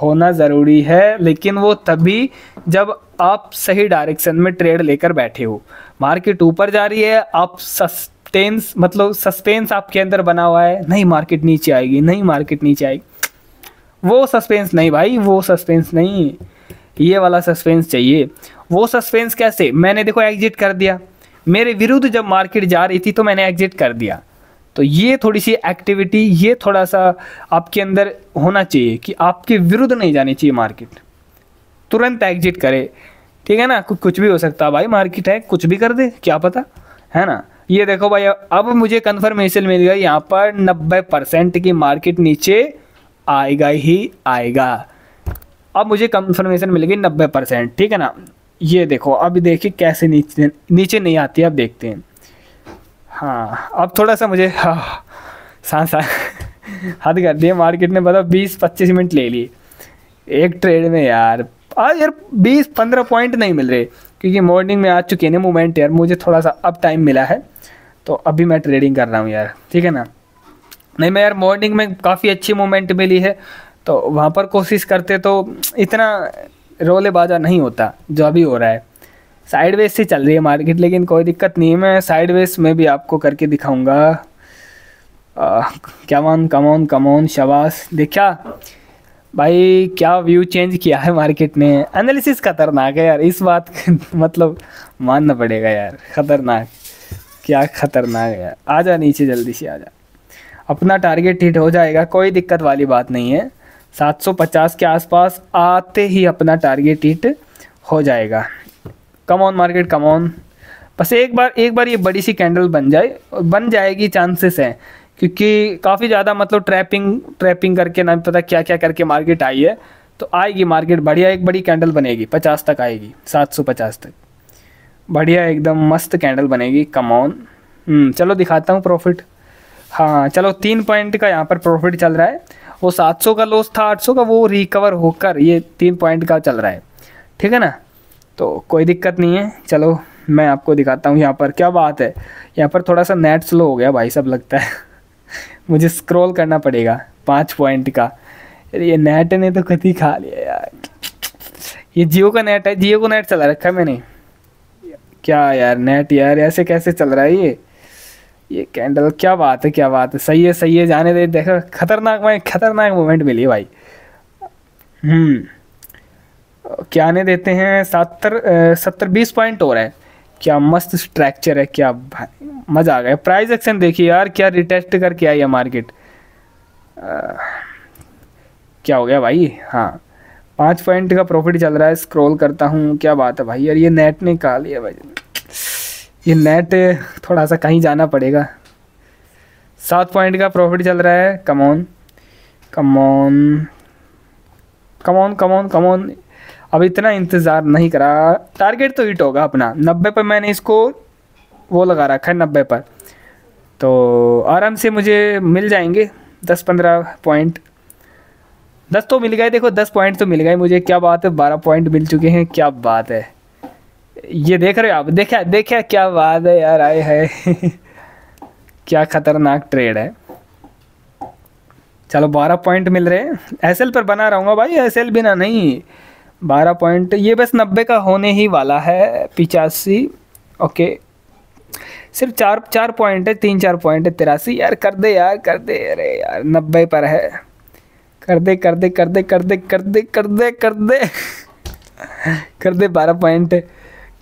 होना ज़रूरी है लेकिन वो तभी जब आप सही डायरेक्शन में ट्रेड लेकर बैठे हो मार्केट ऊपर जा रही है आप सस्टेंस मतलब सस्पेंस आपके अंदर बना हुआ है नहीं मार्केट नीचे आएगी नहीं मार्केट नीचे आएगी वो सस्पेंस नहीं भाई वो सस्पेंस नहीं ये वाला सस्पेंस चाहिए वो सस्पेंस कैसे मैंने देखो एग्जिट कर दिया मेरे विरुद्ध जब मार्केट जा रही थी तो मैंने एग्जिट कर दिया तो ये थोड़ी सी एक्टिविटी ये थोड़ा सा आपके अंदर होना चाहिए कि आपके विरुद्ध नहीं जानी चाहिए मार्केट तुरंत एग्जिट करे ठीक है ना कुछ कुछ भी हो सकता है भाई मार्केट है कुछ भी कर दे क्या पता है ना ये देखो भाई अब मुझे कन्फर्मेशन मिल गया यहाँ पर नब्बे परसेंट की मार्केट नीचे आएगा ही आएगा अब मुझे कन्फर्मेशन मिल गई नब्बे परसेंट ठीक है ना ये देखो अब देखिए कैसे नीचे नीचे नहीं आती अब देखते हैं हाँ अब थोड़ा सा मुझे हाँ, सांस हाँ, हाँ, हद कर दिए मार्केट ने बता मतलब बीस पच्चीस मिनट ले लिए एक ट्रेड में यार आज यार बीस पंद्रह पॉइंट नहीं मिल रहे क्योंकि मॉर्निंग में आ चुके हैं ना मोमेंट यार मुझे थोड़ा सा अब टाइम मिला है तो अभी मैं ट्रेडिंग कर रहा हूँ यार ठीक है ना नहीं मैं यार मॉर्निंग में काफ़ी अच्छी मोमेंट मिली है तो वहाँ पर कोशिश करते तो इतना रोलेबाजा नहीं होता जो अभी हो रहा है साइडवेज से चल रही है मार्केट लेकिन कोई दिक्कत नहीं है मैं साइडवेज में भी आपको करके दिखाऊंगा क्या वन कमौन कमौन शबाश देखा भाई क्या व्यू चेंज किया है मार्केट ने एनालिसिस खतरनाक है यार इस बात मतलब मानना पड़ेगा यार खतरनाक क्या खतरनाक है यार आ जा नीचे जल्दी से आ जा अपना टारगेट हिट हो जाएगा कोई दिक्कत वाली बात नहीं है 750 के आसपास आते ही अपना टारगेट हिट हो जाएगा come on market come on बस एक बार एक बार ये बड़ी सी कैंडल बन जाए और बन जाएगी चांसेस हैं क्योंकि काफ़ी ज़्यादा मतलब ट्रैपिंग ट्रैपिंग करके ना पता क्या क्या करके मार्केट आई है तो आएगी मार्केट बढ़िया एक बड़ी कैंडल बनेगी पचास तक आएगी सात सौ पचास तक बढ़िया एकदम मस्त कैंडल बनेगी कमॉन हम्म, चलो दिखाता हूँ प्रॉफिट हाँ चलो तीन पॉइंट का यहाँ पर प्रॉफिट चल रहा है वो सात सौ का लॉस था आठ सौ का वो रिकवर होकर ये तीन पॉइंट का चल रहा है ठीक है ना तो कोई दिक्कत नहीं है चलो मैं आपको दिखाता हूँ यहाँ पर क्या बात है यहाँ पर थोड़ा सा नेट स्लो हो गया भाई सब लगता है मुझे स्क्रॉल करना पड़ेगा पाँच पॉइंट का अरे ये नेट ने तो कति खा लिया यार ये जियो का नेट है जियो का नेट चला रखा है मैंने क्या यार नेट यार ऐसे कैसे चल रहा है ये ये कैंडल क्या बात है क्या बात है सही है सही है जाने दे देखो खतरनाक में खतरनाक मोमेंट मिली भाई हम्म क्या आने देते हैं सत्तर सत्तर बीस पॉइंट हो रहा है क्या मस्त स्ट्रक्चर है क्या भाई मज़ा आ गया प्राइस एक्शन देखिए यार क्या रिटेस्ट करके आई है मार्केट आ, क्या हो गया भाई हाँ पाँच पॉइंट का प्रॉफिट चल रहा है स्क्रॉल करता हूँ क्या बात है भाई यार ये नेट ने कहा लिया भाई ये नेट थोड़ा सा कहीं जाना पड़ेगा सात पॉइंट का प्रॉफिट चल रहा है कमौन कमौन कमौन कमौन कमौन अब इतना इंतज़ार नहीं करा टारगेट तो हिट होगा अपना नब्बे पर मैंने इसको वो लगा रखा है नब्बे पर तो आराम से मुझे मिल जाएंगे दस पंद्रह पॉइंट दस तो मिल गए देखो दस पॉइंट तो मिल गए मुझे क्या बात है बारह पॉइंट मिल चुके हैं क्या बात है ये देख रहे हो आप देखा देखा क्या बात है यार आए है क्या ख़तरनाक ट्रेड है चलो बारह पॉइंट मिल रहे हैं एस पर बना रहूँगा भाई एस बिना नहीं बारह पॉइंट ये बस नब्बे का होने ही वाला है पिचासी ओके सिर्फ चार चार पॉइंट है तीन चार पॉइंट है तिरासी यार कर दे यार कर दे अरे यार नब्बे पर है कर दे कर दे कर दे कर दे कर दे कर दे कर दे कर दे बारह पॉइंट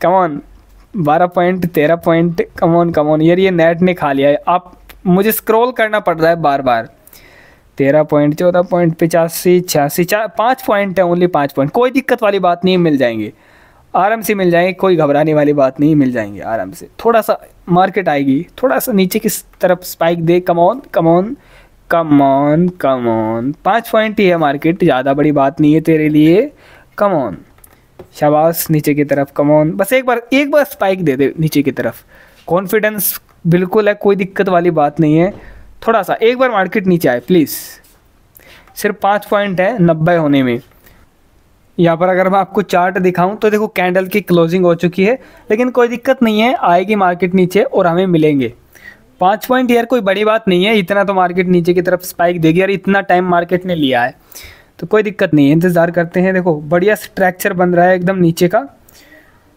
कमॉन बारह पॉइंट तेरह पॉइंट कमॉन कमॉन यार ये नेट ने खा लिया है आप मुझे स्क्रॉल करना पड़ रहा है बार बार तेरह पॉइंट चौदह पॉइंट पचासी छियासी चार पाँच पॉइंट है ओनली पाँच पॉइंट कोई दिक्कत वाली बात नहीं मिल जाएंगे आराम से मिल जाएंगे कोई घबराने वाली बात नहीं मिल जाएंगे आराम से थोड़ा सा मार्केट आएगी थोड़ा सा नीचे की तरफ स्पाइक दे कमॉन कमॉन कमॉन कमौन पाँच पॉइंट ही है मार्केट ज़्यादा बड़ी बात नहीं है तेरे लिए कमॉन शाबाश नीचे की तरफ कमॉन बस एक बार एक बार स्पाइक दे दे नीचे की तरफ कॉन्फिडेंस बिल्कुल है कोई दिक्कत वाली बात नहीं है थोड़ा सा एक बार मार्केट नीचे आए प्लीज़ सिर्फ पाँच पॉइंट है नब्बे होने में यहाँ पर अगर मैं आपको चार्ट दिखाऊं तो देखो कैंडल की क्लोजिंग हो चुकी है लेकिन कोई दिक्कत नहीं है आएगी मार्केट नीचे और हमें मिलेंगे पाँच पॉइंट यार कोई बड़ी बात नहीं है इतना तो मार्केट नीचे की तरफ स्पाइक देगी यार इतना टाइम मार्केट ने लिया है तो कोई दिक्कत नहीं है इंतज़ार करते हैं देखो बढ़िया स्ट्रैक्चर बन रहा है एकदम नीचे का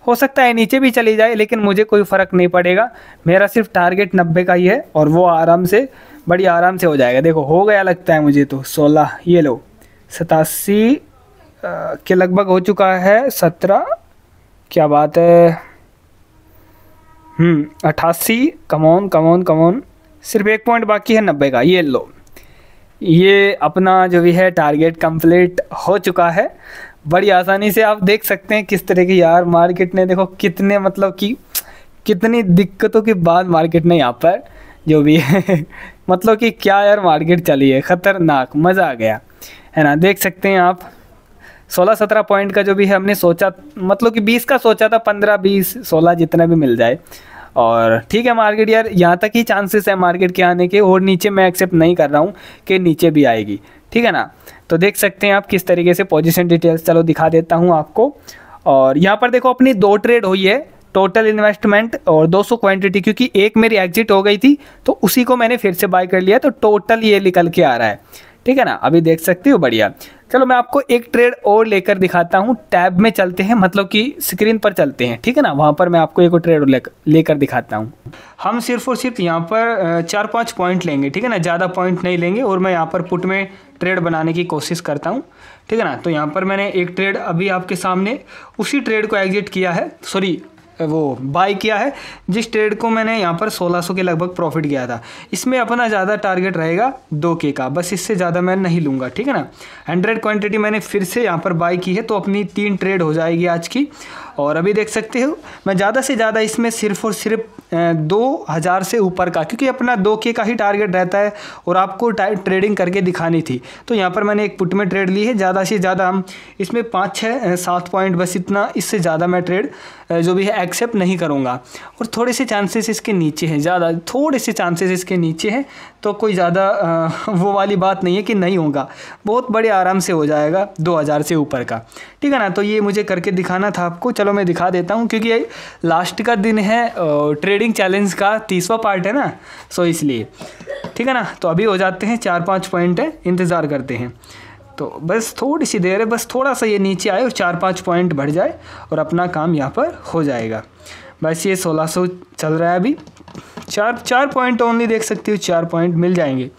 हो सकता है नीचे भी चली जाए लेकिन मुझे कोई फ़र्क नहीं पड़ेगा मेरा सिर्फ टारगेट नब्बे का ही है और वो आराम से बड़ी आराम से हो जाएगा देखो हो गया लगता है मुझे तो सोलह ये लो सतासी के लगभग हो चुका है सत्रह क्या बात है अट्ठासी कमौन कमौन कमौन सिर्फ एक पॉइंट बाकी है नब्बे का ये लो ये अपना जो भी है टारगेट कंप्लीट हो चुका है बड़ी आसानी से आप देख सकते हैं किस तरह की यार मार्केट ने देखो कितने मतलब कि कितनी दिक्कतों के बाद मार्केट ने यहाँ पर जो भी है मतलब कि क्या यार मार्केट चली है ख़तरनाक मज़ा आ गया है ना देख सकते हैं आप सोलह सत्रह पॉइंट का जो भी है हमने सोचा मतलब कि बीस का सोचा था पंद्रह बीस सोलह जितना भी मिल जाए और ठीक है मार्केट यार यहाँ तक ही चांसेस है मार्केट के आने के और नीचे मैं एक्सेप्ट नहीं कर रहा हूँ कि नीचे भी आएगी ठीक है ना तो देख सकते हैं आप किस तरीके से पोजिशन डिटेल्स चलो दिखा देता हूँ आपको और यहाँ पर देखो अपनी दो ट्रेड हुई है टोटल इन्वेस्टमेंट और 200 क्वांटिटी क्योंकि एक मेरी एग्जिट हो गई थी तो उसी को मैंने फिर से बाय कर लिया तो टोटल ये निकल के आ रहा है ठीक है ना अभी देख सकते हो बढ़िया चलो मैं आपको एक ट्रेड और लेकर दिखाता हूँ टैब में चलते हैं मतलब कि स्क्रीन पर चलते हैं ठीक है ना वहाँ पर मैं आपको एक ट्रेड लेकर लेकर दिखाता हूँ हम सिर्फ और सिर्फ यहाँ पर चार पाँच पॉइंट लेंगे ठीक है ना ज़्यादा पॉइंट नहीं लेंगे और मैं यहाँ पर पुट में ट्रेड बनाने की कोशिश करता हूँ ठीक है ना तो यहाँ पर मैंने एक ट्रेड अभी आपके सामने उसी ट्रेड को एग्जिट किया है सॉरी वो बाई किया है जिस ट्रेड को मैंने यहाँ पर 1600 के लगभग प्रॉफिट किया था इसमें अपना ज़्यादा टारगेट रहेगा दो के का बस इससे ज़्यादा मैं नहीं लूँगा ठीक है ना हंड्रेड क्वान्टिटी मैंने फिर से यहाँ पर बाई की है तो अपनी तीन ट्रेड हो जाएगी आज की और अभी देख सकते हो मैं ज़्यादा से ज़्यादा इसमें सिर्फ और सिर्फ दो हज़ार से ऊपर का क्योंकि अपना दो के का ही टारगेट रहता है और आपको ट्रेडिंग करके दिखानी थी तो यहाँ पर मैंने एक पुट में ट्रेड ली है ज़्यादा से ज़्यादा हम इसमें पाँच छः सात पॉइंट बस इतना इससे ज़्यादा मैं ट्रेड जो भी है एक्सेप्ट नहीं करूँगा और थोड़े से चांसेस इसके नीचे हैं ज़्यादा थोड़े से चांसेस इसके नीचे हैं तो कोई ज़्यादा वो वाली बात नहीं है कि नहीं होगा बहुत बड़े आराम से हो जाएगा दो हज़ार से ऊपर का ठीक है ना तो ये मुझे करके दिखाना था आपको चलो मैं दिखा देता हूँ क्योंकि लास्ट का दिन है ट्रेडिंग चैलेंज का तीसवा पार्ट है ना सो इसलिए ठीक है ना तो अभी हो जाते हैं चार पाँच पॉइंट है इंतज़ार करते हैं तो बस थोड़ी सी देर है बस थोड़ा सा ये नीचे आए और चार पाँच पॉइंट बढ़ जाए और अपना काम यहाँ पर हो जाएगा बस ये सौ चल रहा है अभी चार चार पॉइंट ओनली देख सकते हो चार पॉइंट मिल जाएंगे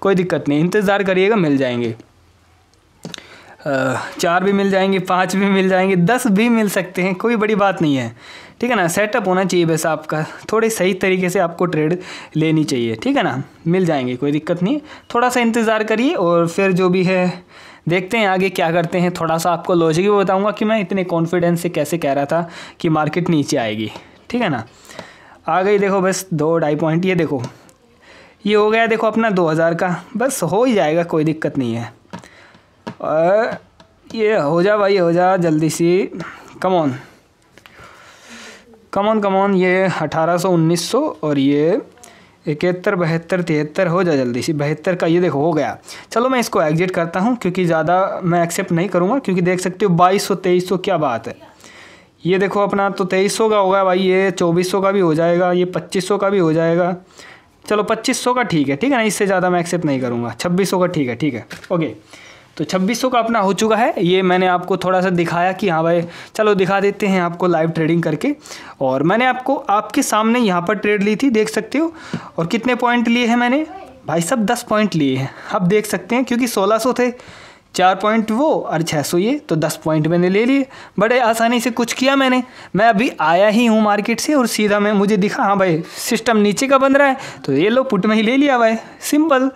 कोई दिक्कत नहीं इंतज़ार करिएगा मिल जाएंगे चार भी मिल जाएंगे पाँच भी मिल जाएंगे दस भी मिल सकते हैं कोई बड़ी बात नहीं है ठीक है ना सेटअप होना चाहिए बस आपका थोड़े सही तरीके से आपको ट्रेड लेनी चाहिए ठीक है ना मिल जाएंगे कोई दिक्कत नहीं थोड़ा सा इंतज़ार करिए और फिर जो भी है देखते हैं आगे क्या करते हैं थोड़ा सा आपको लॉजिक भी बताऊँगा कि मैं इतने कॉन्फिडेंस से कैसे कह रहा था कि मार्केट नीचे आएगी ठीक है ना आ गई देखो बस दो ढाई पॉइंट ये देखो ये हो गया देखो अपना दो हज़ार का बस हो ही जाएगा कोई दिक्कत नहीं है और ये हो जा भाई हो जा जल्दी सी कमॉन कमॉन कमॉन ये अठारह सौ उन्नीस सौ और ये इकहत्तर बहत्तर तिहत्तर हो जाए जल्दी सी बहत्तर का ये देखो हो गया चलो मैं इसको एग्जिट करता हूँ क्योंकि ज़्यादा मैं एक्सेप्ट नहीं करूँगा क्योंकि देख सकते हो बाईस सौ तेईस सौ तो क्या बात है ये देखो अपना तो तेईस सौ का होगा भाई ये चौबीस सौ का भी हो जाएगा ये पच्चीस सौ का भी हो जाएगा चलो पच्चीस सौ का ठीक है ठीक है ना इससे ज़्यादा मैं एक्सेप्ट नहीं करूँगा छब्बीस सौ का ठीक है ठीक है ओके तो 2600 का अपना हो चुका है ये मैंने आपको थोड़ा सा दिखाया कि हाँ भाई चलो दिखा देते हैं आपको लाइव ट्रेडिंग करके और मैंने आपको आपके सामने यहाँ पर ट्रेड ली थी देख सकते हो और कितने पॉइंट लिए हैं मैंने भाई सब दस पॉइंट लिए हैं अब देख सकते हैं क्योंकि 1600 थे चार पॉइंट वो और छः सौ ये तो दस पॉइंट मैंने ले लिए बड़े आसानी से कुछ किया मैंने मैं अभी आया ही हूँ मार्केट से और सीधा मैं मुझे दिखा हाँ भाई सिस्टम नीचे का बन रहा है तो ये लो पुट में ही ले लिया भाई सिंपल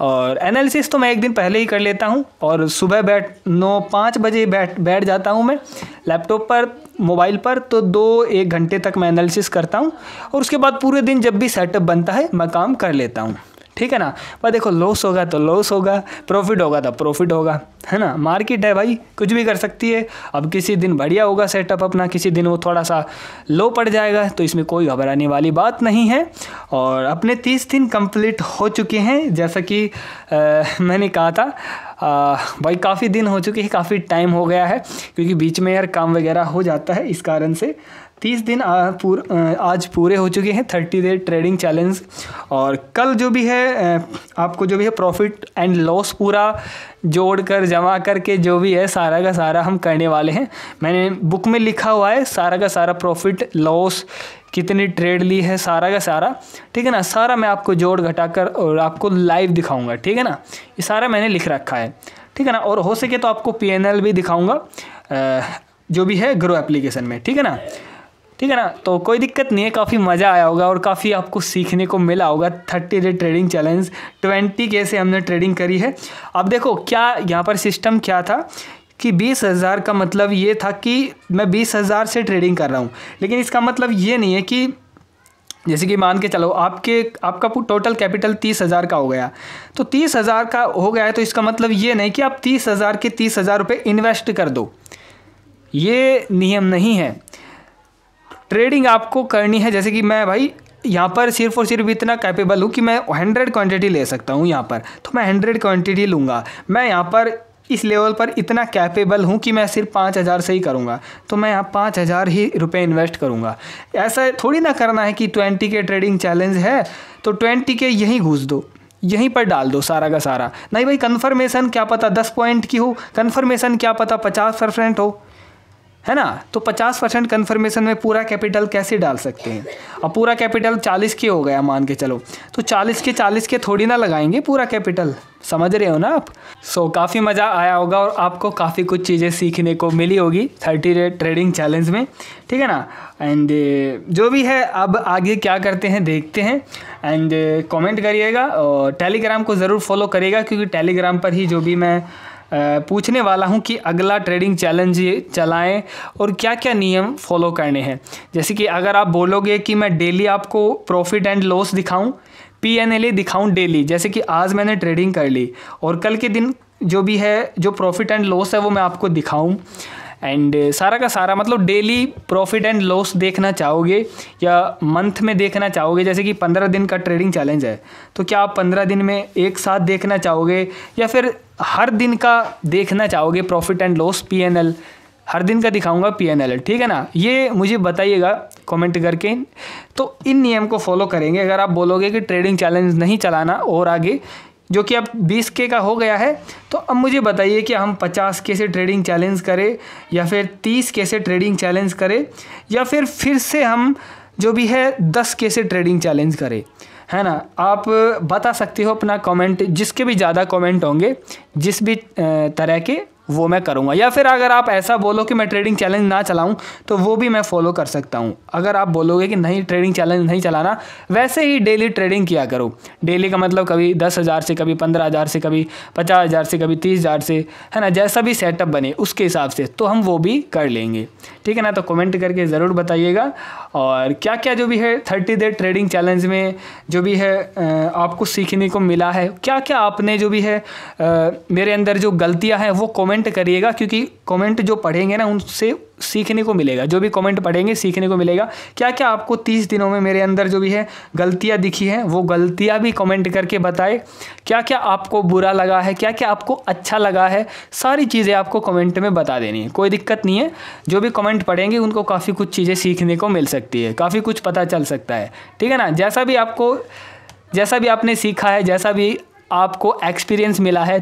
और एनालिसिस तो मैं एक दिन पहले ही कर लेता हूँ और सुबह बैठ नौ पाँच बजे बैठ बैठ जाता हूँ मैं लैपटॉप पर मोबाइल पर तो दो एक घंटे तक मैं एनालिसिस करता हूँ और उसके बाद पूरे दिन जब भी सेटअप बनता है मैं काम कर लेता हूँ ठीक है ना पर देखो लॉस होगा तो लॉस होगा प्रॉफिट होगा तो प्रॉफिट होगा है ना मार्केट है भाई कुछ भी कर सकती है अब किसी दिन बढ़िया होगा सेटअप अपना किसी दिन वो थोड़ा सा लो पड़ जाएगा तो इसमें कोई घबराने वाली बात नहीं है और अपने तीस दिन कंप्लीट हो चुके हैं जैसा कि आ, मैंने कहा था आ, भाई काफ़ी दिन हो चुके हैं काफ़ी टाइम हो गया है क्योंकि बीच में यार काम वगैरह हो जाता है इस कारण से तीस दिन आ, पूर, आज पूरे हो चुके हैं थर्टी डे ट्रेडिंग चैलेंज और कल जो भी है आपको जो भी है प्रॉफिट एंड लॉस पूरा जोड़ कर जमा करके जो भी है सारा का सारा हम करने वाले हैं मैंने बुक में लिखा हुआ है सारा का सारा प्रॉफिट लॉस कितनी ट्रेड ली है सारा का सारा ठीक है ना सारा मैं आपको जोड़ घटाकर और आपको लाइव दिखाऊंगा ठीक है ना ये सारा मैंने लिख रखा है ठीक है ना और हो सके तो आपको पी भी दिखाऊँगा जो भी है ग्रो एप्लीकेशन में ठीक है ना ठीक है ना तो कोई दिक्कत नहीं है काफ़ी मज़ा आया होगा और काफ़ी आपको सीखने को मिला होगा thirty day trading challenge twenty के से हमने ट्रेडिंग करी है अब देखो क्या यहाँ पर सिस्टम क्या था कि बीस हज़ार का मतलब ये था कि मैं बीस हज़ार से ट्रेडिंग कर रहा हूँ लेकिन इसका मतलब ये नहीं है कि जैसे कि मान के चलो आपके आपका टोटल कैपिटल तीस हज़ार का हो गया तो तीस हज़ार का हो गया है तो इसका मतलब ये नहीं कि आप तीस हज़ार के तीस हज़ार रुपये इन्वेस्ट कर दो ये नियम नहीं है ट्रेडिंग आपको करनी है जैसे कि मैं भाई यहाँ पर सिर्फ और सिर्फ इतना कैपेबल हूँ कि मैं हंड्रेड क्वांटिटी ले सकता हूँ यहाँ पर तो मैं हंड्रेड क्वांटिटी लूँगा मैं यहाँ पर इस लेवल पर इतना कैपेबल हूँ कि मैं सिर्फ पाँच हज़ार से ही करूँगा तो मैं यहाँ पाँच हज़ार ही रुपये इन्वेस्ट करूँगा ऐसा थोड़ी ना करना है कि ट्वेंटी के ट्रेडिंग चैलेंज है तो ट्वेंटी के यहीं घुस दो यहीं पर डाल दो सारा का सारा नहीं भाई कन्फर्मेशन क्या पता दस पॉइंट की हो कन्फर्मेशन क्या पता पचास परसेंट हो है ना तो 50 परसेंट कन्फर्मेशन में पूरा कैपिटल कैसे डाल सकते हैं अब पूरा कैपिटल 40 के हो गया मान के चलो तो 40 के 40 के थोड़ी ना लगाएंगे पूरा कैपिटल समझ रहे हो ना आप सो so, काफ़ी मज़ा आया होगा और आपको काफ़ी कुछ चीज़ें सीखने को मिली होगी थर्टी डे ट्रेडिंग चैलेंज में ठीक है ना एंड uh, जो भी है अब आगे क्या करते हैं देखते हैं एंड कॉमेंट uh, करिएगा और टेलीग्राम को ज़रूर फॉलो करिएगा क्योंकि टेलीग्राम पर ही जो भी मैं पूछने वाला हूँ कि अगला ट्रेडिंग चैलेंज चलाएं और क्या क्या नियम फॉलो करने हैं जैसे कि अगर आप बोलोगे कि मैं डेली आपको प्रॉफिट एंड लॉस दिखाऊँ पी एन एल ए दिखाऊँ डेली जैसे कि आज मैंने ट्रेडिंग कर ली और कल के दिन जो भी है जो प्रॉफिट एंड लॉस है वो मैं आपको दिखाऊँ एंड uh, सारा का सारा मतलब डेली प्रॉफिट एंड लॉस देखना चाहोगे या मंथ में देखना चाहोगे जैसे कि पंद्रह दिन का ट्रेडिंग चैलेंज है तो क्या आप पंद्रह दिन में एक साथ देखना चाहोगे या फिर हर दिन का देखना चाहोगे profit and loss P N L हर दिन का दिखाऊंगा पी एन एल ठीक है ना ये मुझे बताइएगा कमेंट करके तो इन नियम को फॉलो करेंगे अगर आप बोलोगे कि ट्रेडिंग चैलेंज नहीं चलाना और आगे जो कि अब बीस के का हो गया है तो अब मुझे बताइए कि हम पचास के से ट्रेडिंग चैलेंज करें या फिर तीस के से ट्रेडिंग चैलेंज करें या फिर फिर से हम जो भी है दस के से ट्रेडिंग चैलेंज करें है ना आप बता सकते हो अपना कमेंट जिसके भी ज़्यादा कमेंट होंगे जिस भी तरह के वो मैं करूँगा या फिर अगर आप ऐसा बोलो कि मैं ट्रेडिंग चैलेंज ना चलाऊँ तो वो भी मैं फॉलो कर सकता हूँ अगर आप बोलोगे कि नहीं ट्रेडिंग चैलेंज नहीं चलाना वैसे ही डेली ट्रेडिंग किया करो डेली का मतलब कभी दस हज़ार से कभी पंद्रह हज़ार से कभी पचास हज़ार से कभी तीस हज़ार से है ना जैसा भी सेटअप बने उसके हिसाब से तो हम वो भी कर लेंगे ठीक है ना तो कमेंट करके ज़रूर बताइएगा और क्या क्या जो भी है थर्टी डे ट्रेडिंग चैलेंज में जो भी है आपको सीखने को मिला है क्या क्या आपने जो भी है मेरे अंदर जो गलतियाँ हैं वो कॉमेंट करिएगा क्योंकि कॉमेंट जो पढ़ेंगे ना उनसे सीखने को मिलेगा जो भी कमेंट पढ़ेंगे सीखने को मिलेगा क्या क्या आपको तीस दिनों में मेरे अंदर जो भी है गलतियाँ दिखी हैं वो गलतियाँ भी कमेंट करके बताए क्या क्या आपको बुरा लगा है क्या क्या आपको अच्छा लगा है सारी चीज़ें आपको कमेंट में बता देनी है कोई दिक्कत नहीं है जो भी कमेंट पढ़ेंगे उनको काफ़ी कुछ चीज़ें सीखने को मिल सकती है काफ़ी कुछ पता चल सकता है ठीक है ना जैसा भी आपको जैसा भी आपने सीखा है जैसा भी आपको एक्सपीरियंस मिला है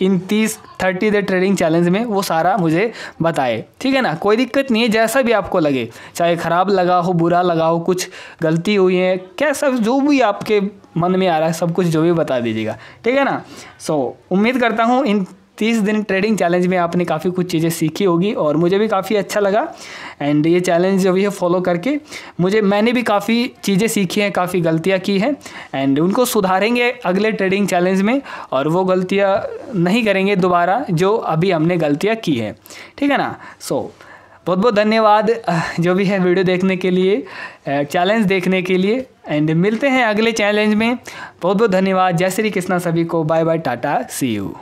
इन तीस थर्टी डे ट्रेडिंग चैलेंज में वो सारा मुझे बताए ठीक है ना कोई दिक्कत नहीं है जैसा भी आपको लगे चाहे ख़राब लगा हो बुरा लगा हो कुछ गलती हुई है क्या सब जो भी आपके मन में आ रहा है सब कुछ जो भी बता दीजिएगा ठीक है ना सो so, उम्मीद करता हूँ इन तीस दिन ट्रेडिंग चैलेंज में आपने काफ़ी कुछ चीज़ें सीखी होगी और मुझे भी काफ़ी अच्छा लगा एंड ये चैलेंज जो भी है फॉलो करके मुझे मैंने भी काफ़ी चीज़ें सीखी हैं काफ़ी गलतियाँ की हैं एंड उनको सुधारेंगे अगले ट्रेडिंग चैलेंज में और वो गलतियाँ नहीं करेंगे दोबारा जो अभी हमने गलतियाँ की हैं ठीक है ना सो so, बहुत बहुत धन्यवाद जो भी है वीडियो देखने के लिए चैलेंज देखने के लिए एंड मिलते हैं अगले चैलेंज में बहुत बहुत धन्यवाद जय श्री कृष्णा सभी को बाय बाय टाटा सी यू